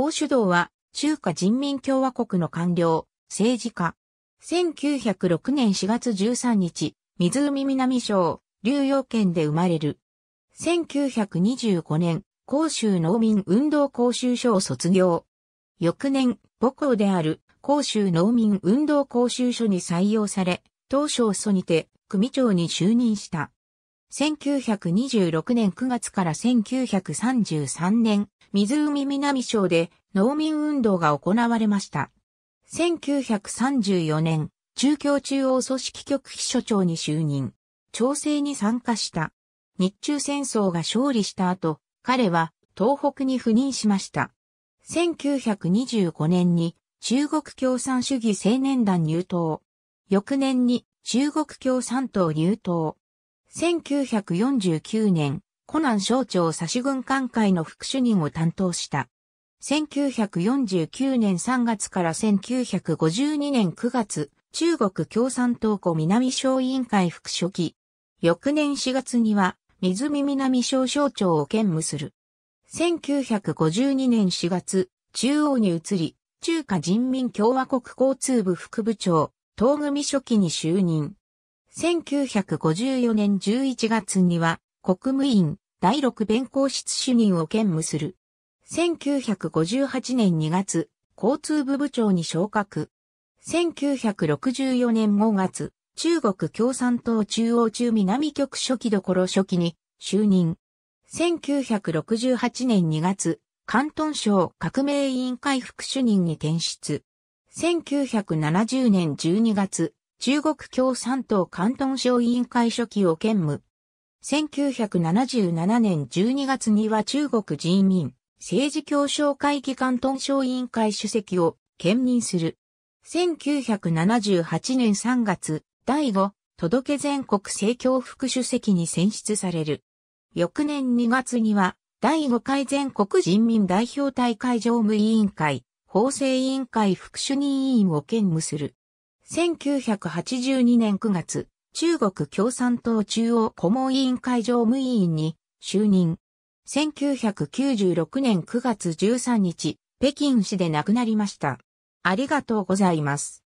欧主道は、中華人民共和国の官僚、政治家。1906年4月13日、湖南省、流洋県で生まれる。1925年、広州農民運動講習所を卒業。翌年、母校である広州農民運動講習所に採用され、当初蘇にて組長に就任した。1926年9月から1933年、湖南省で農民運動が行われました。1934年、中共中央組織局秘書長に就任、調整に参加した。日中戦争が勝利した後、彼は東北に赴任しました。1925年に中国共産主義青年団入党。翌年に中国共産党入党。1949年、コナン省庁差し軍艦会の副主任を担当した。1949年3月から1952年9月、中国共産党湖南省委員会副書記。翌年4月には、湖南省省庁を兼務する。1952年4月、中央に移り、中華人民共和国交通部副部長、東組書記に就任。1954年11月には国務院第六弁公室主任を兼務する。1958年2月、交通部部長に昇格。1964年5月、中国共産党中央中南局初期どころ初期に就任。1968年2月、関東省革命委員会副主任に転出。1970年12月、中国共産党関東省委員会書記を兼務。1977年12月には中国人民政治協商会議関東省委員会主席を兼任する。1978年3月、第5、届全国政教副主席に選出される。翌年2月には、第5回全国人民代表大会常務委員会、法制委員会副主任委員を兼務する。1982年9月、中国共産党中央顧問委員会常務委員に就任。1996年9月13日、北京市で亡くなりました。ありがとうございます。